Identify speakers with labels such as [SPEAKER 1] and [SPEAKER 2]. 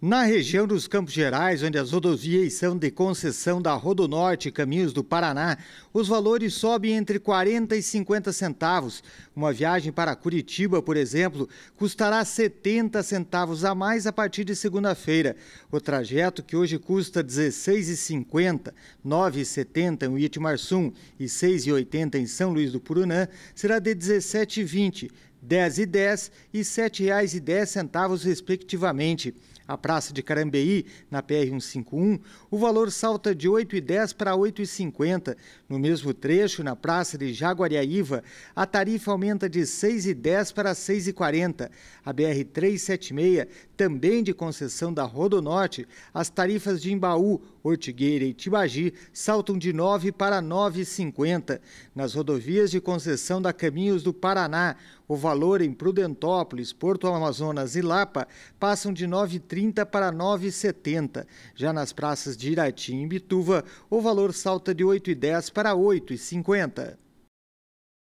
[SPEAKER 1] Na região dos Campos Gerais, onde as rodovias são de concessão da Rodonorte Caminhos do Paraná, os valores sobem entre 40 e 50 centavos. Uma viagem para Curitiba, por exemplo, custará 70 centavos a mais a partir de segunda-feira. O trajeto, que hoje custa R$ 16,50, R$ 9,70 em Uitimarsum e R$ 6,80 em São Luís do Purunã, será de R$ 17,20. 10,10 e R$ 7,10, respectivamente. A Praça de Carambeí, na PR-151, o valor salta de 8,10 para 8,50. No mesmo trecho, na Praça de Jaguariaíva, a tarifa aumenta de 6,10 para 6,40. A BR-376, também de concessão da Rodonorte, as tarifas de Embaú, Ortigueira e Tibagi saltam de 9 para 9,50. Nas rodovias de concessão da Caminhos do Paraná, o valor em Prudentópolis, Porto Amazonas e Lapa passam de 9,30 para 9,70. Já nas praças de Irati e Bituva, o valor salta de 8,10 para 8,50.